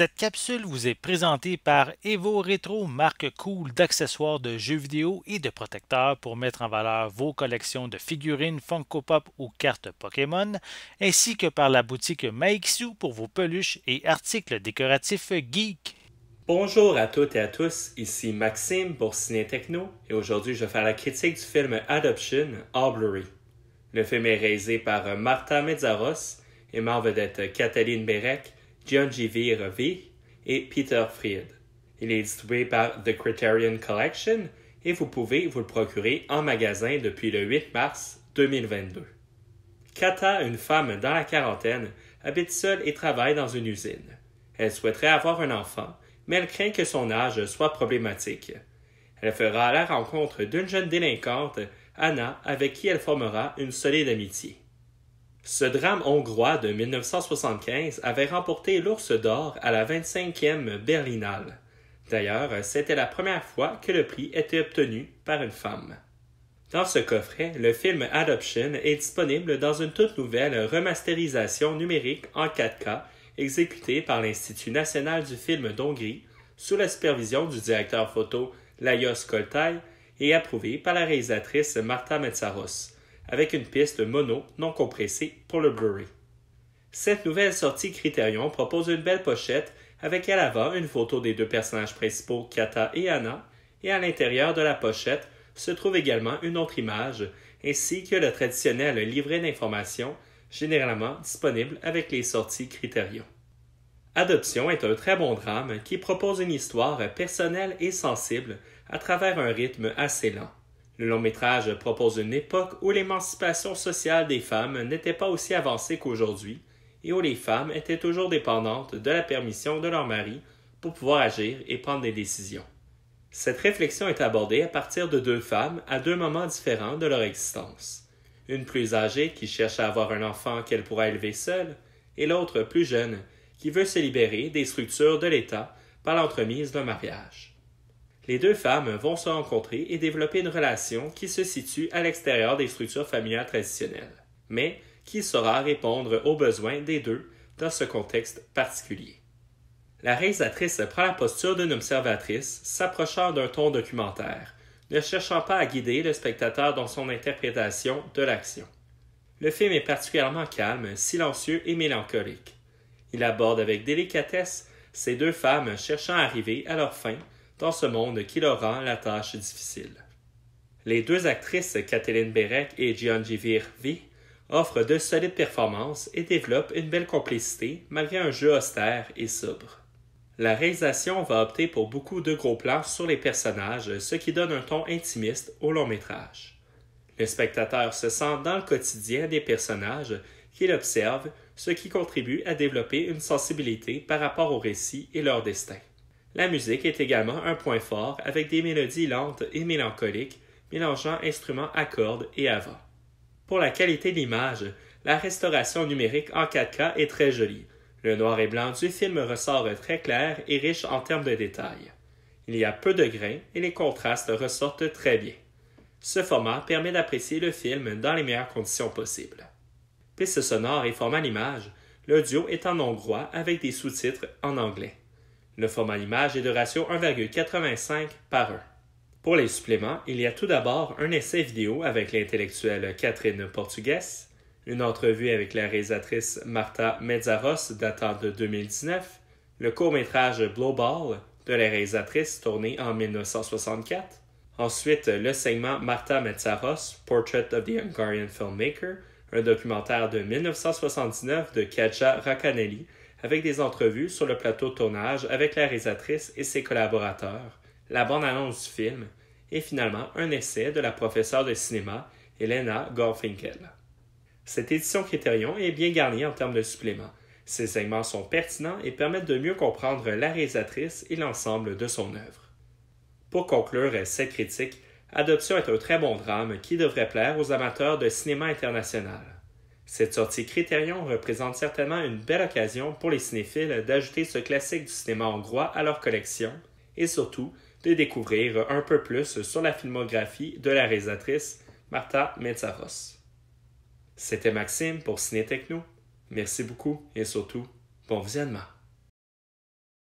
Cette capsule vous est présentée par Evo Retro, marque cool d'accessoires de jeux vidéo et de protecteurs pour mettre en valeur vos collections de figurines Funko Pop ou cartes Pokémon, ainsi que par la boutique Maixu pour vos peluches et articles décoratifs geek. Bonjour à toutes et à tous, ici Maxime pour Ciné Techno et aujourd'hui je vais faire la critique du film Adoption, Aubrey. Le film est réalisé par Martha Medzaros et ma vedette Cataline Berek John V. et Peter Fried. Il est distribué par The Criterion Collection et vous pouvez vous le procurer en magasin depuis le 8 mars 2022. Kata, une femme dans la quarantaine, habite seule et travaille dans une usine. Elle souhaiterait avoir un enfant, mais elle craint que son âge soit problématique. Elle fera la rencontre d'une jeune délinquante, Anna, avec qui elle formera une solide amitié. Ce drame hongrois de 1975 avait remporté l'Ours d'or à la 25e Berlinale. D'ailleurs, c'était la première fois que le prix était obtenu par une femme. Dans ce coffret, le film Adoption est disponible dans une toute nouvelle remasterisation numérique en 4K exécutée par l'Institut national du film d'Hongrie sous la supervision du directeur photo Lajos Koltai et approuvée par la réalisatrice Marta Metsaros avec une piste mono non compressée pour le brewery. Cette nouvelle sortie Criterion propose une belle pochette avec à l'avant une photo des deux personnages principaux, Kata et Anna, et à l'intérieur de la pochette se trouve également une autre image, ainsi que le traditionnel livret d'informations, généralement disponible avec les sorties Criterion. Adoption est un très bon drame qui propose une histoire personnelle et sensible à travers un rythme assez lent. Le long métrage propose une époque où l'émancipation sociale des femmes n'était pas aussi avancée qu'aujourd'hui et où les femmes étaient toujours dépendantes de la permission de leur mari pour pouvoir agir et prendre des décisions. Cette réflexion est abordée à partir de deux femmes à deux moments différents de leur existence. Une plus âgée qui cherche à avoir un enfant qu'elle pourra élever seule, et l'autre plus jeune qui veut se libérer des structures de l'État par l'entremise d'un mariage les deux femmes vont se rencontrer et développer une relation qui se situe à l'extérieur des structures familiales traditionnelles, mais qui saura répondre aux besoins des deux dans ce contexte particulier. La réalisatrice prend la posture d'une observatrice, s'approchant d'un ton documentaire, ne cherchant pas à guider le spectateur dans son interprétation de l'action. Le film est particulièrement calme, silencieux et mélancolique. Il aborde avec délicatesse ces deux femmes cherchant à arriver à leur fin dans ce monde qui leur rend la tâche difficile. Les deux actrices Kathleen Berek et Gianjivir V offrent de solides performances et développent une belle complicité malgré un jeu austère et sobre. La réalisation va opter pour beaucoup de gros plans sur les personnages, ce qui donne un ton intimiste au long métrage. Le spectateur se sent dans le quotidien des personnages qu'il observe, ce qui contribue à développer une sensibilité par rapport au récit et leur destin. La musique est également un point fort avec des mélodies lentes et mélancoliques mélangeant instruments à cordes et à vent. Pour la qualité d'image, la restauration numérique en 4K est très jolie. Le noir et blanc du film ressort très clair et riche en termes de détails. Il y a peu de grains et les contrastes ressortent très bien. Ce format permet d'apprécier le film dans les meilleures conditions possibles. Piste sonore et format d'image, l'audio est en hongrois avec des sous-titres en anglais. Le format image est de ratio 1,85 par 1. Pour les suppléments, il y a tout d'abord un essai vidéo avec l'intellectuelle Catherine Portuguès, une entrevue avec la réalisatrice Marta Mezzaros datant de 2019, le court-métrage Blowball de la réalisatrice tourné en 1964, Ensuite, le segment Marta Mezzaros, Portrait of the Hungarian Filmmaker, un documentaire de 1979 de Katja Racanelli avec des entrevues sur le plateau de tournage avec la réalisatrice et ses collaborateurs, la bande-annonce du film et finalement un essai de la professeure de cinéma Elena Gorfinkel. Cette édition Critérion est bien garnie en termes de suppléments. Ces segments sont pertinents et permettent de mieux comprendre la réalisatrice et l'ensemble de son œuvre. Pour conclure cette critique, Adoption est un très bon drame qui devrait plaire aux amateurs de cinéma international. Cette sortie Criterion représente certainement une belle occasion pour les cinéphiles d'ajouter ce classique du cinéma hongrois à leur collection et surtout de découvrir un peu plus sur la filmographie de la réalisatrice Marta Metzaros. C'était Maxime pour Ciné Techno. Merci beaucoup et surtout, bon visionnement.